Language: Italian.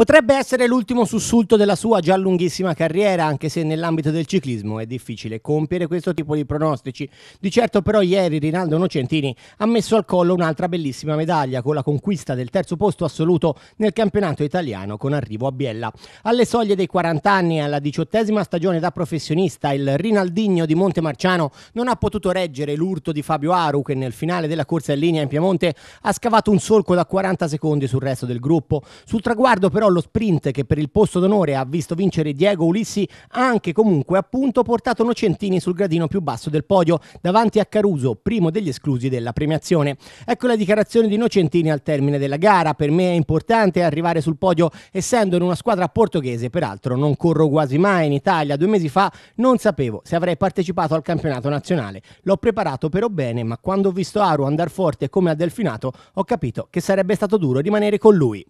Potrebbe essere l'ultimo sussulto della sua già lunghissima carriera, anche se nell'ambito del ciclismo è difficile compiere questo tipo di pronostici. Di certo però ieri Rinaldo Nocentini ha messo al collo un'altra bellissima medaglia con la conquista del terzo posto assoluto nel campionato italiano con arrivo a Biella. Alle soglie dei 40 anni, e alla diciottesima stagione da professionista, il Rinaldinho di Montemarciano non ha potuto reggere l'urto di Fabio Aru che nel finale della corsa in linea in Piemonte ha scavato un solco da 40 secondi sul resto del gruppo. Sul traguardo però lo sprint che per il posto d'onore ha visto vincere Diego Ulissi ha anche comunque appunto portato Nocentini sul gradino più basso del podio, davanti a Caruso, primo degli esclusi della premiazione. Ecco la dichiarazione di Nocentini al termine della gara, per me è importante arrivare sul podio essendo in una squadra portoghese, peraltro non corro quasi mai in Italia, due mesi fa non sapevo se avrei partecipato al campionato nazionale, l'ho preparato però bene, ma quando ho visto Aru andare forte come a Delfinato ho capito che sarebbe stato duro rimanere con lui.